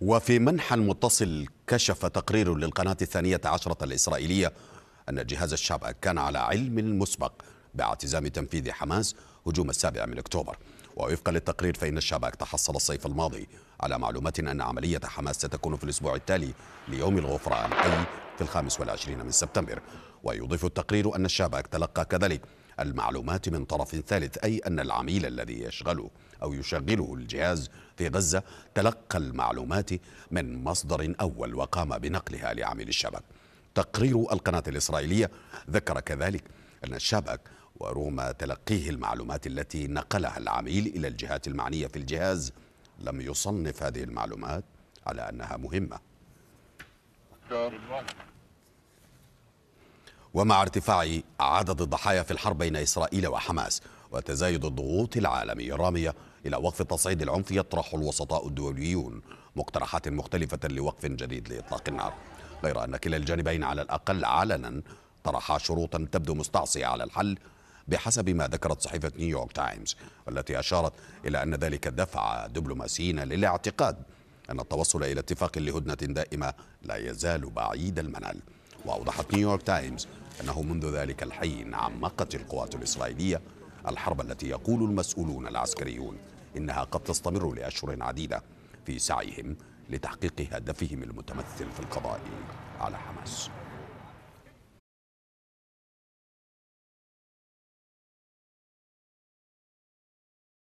وفي منحى المتصل كشف تقرير للقناة الثانية عشرة الإسرائيلية أن جهاز الشعب كان على علم مسبق باعتزام تنفيذ حماس هجوم السابع من أكتوبر ووفقا للتقرير فإن الشباك تحصل الصيف الماضي على معلومات أن عملية حماس ستكون في الأسبوع التالي ليوم الغفران أي في الخامس والعشرين من سبتمبر ويضيف التقرير أن الشباك تلقى كذلك المعلومات من طرف ثالث أي أن العميل الذي يشغله أو يشغله الجهاز في غزة تلقى المعلومات من مصدر أول وقام بنقلها لعميل الشبك تقرير القناة الإسرائيلية ذكر كذلك أن الشبك ورغم تلقيه المعلومات التي نقلها العميل إلى الجهات المعنية في الجهاز لم يصنف هذه المعلومات على أنها مهمة ومع ارتفاع عدد الضحايا في الحرب بين إسرائيل وحماس وتزايد الضغوط العالمية الرامية إلى وقف التصعيد العنف يطرح الوسطاء الدوليون مقترحات مختلفة لوقف جديد لإطلاق النار غير أن كلا الجانبين على الأقل علنا طرحا شروطا تبدو مستعصية على الحل بحسب ما ذكرت صحيفة نيويورك تايمز والتي أشارت إلى أن ذلك دفع دبلوماسيين للاعتقاد أن التوصل إلى اتفاق لهدنة دائمة لا يزال بعيد المنال وأوضحت نيويورك تايمز أنه منذ ذلك الحين نعم عمقت القوات الإسرائيلية الحرب التي يقول المسؤولون العسكريون إنها قد تستمر لأشهر عديدة في سعيهم لتحقيق هدفهم المتمثل في القضاء على حماس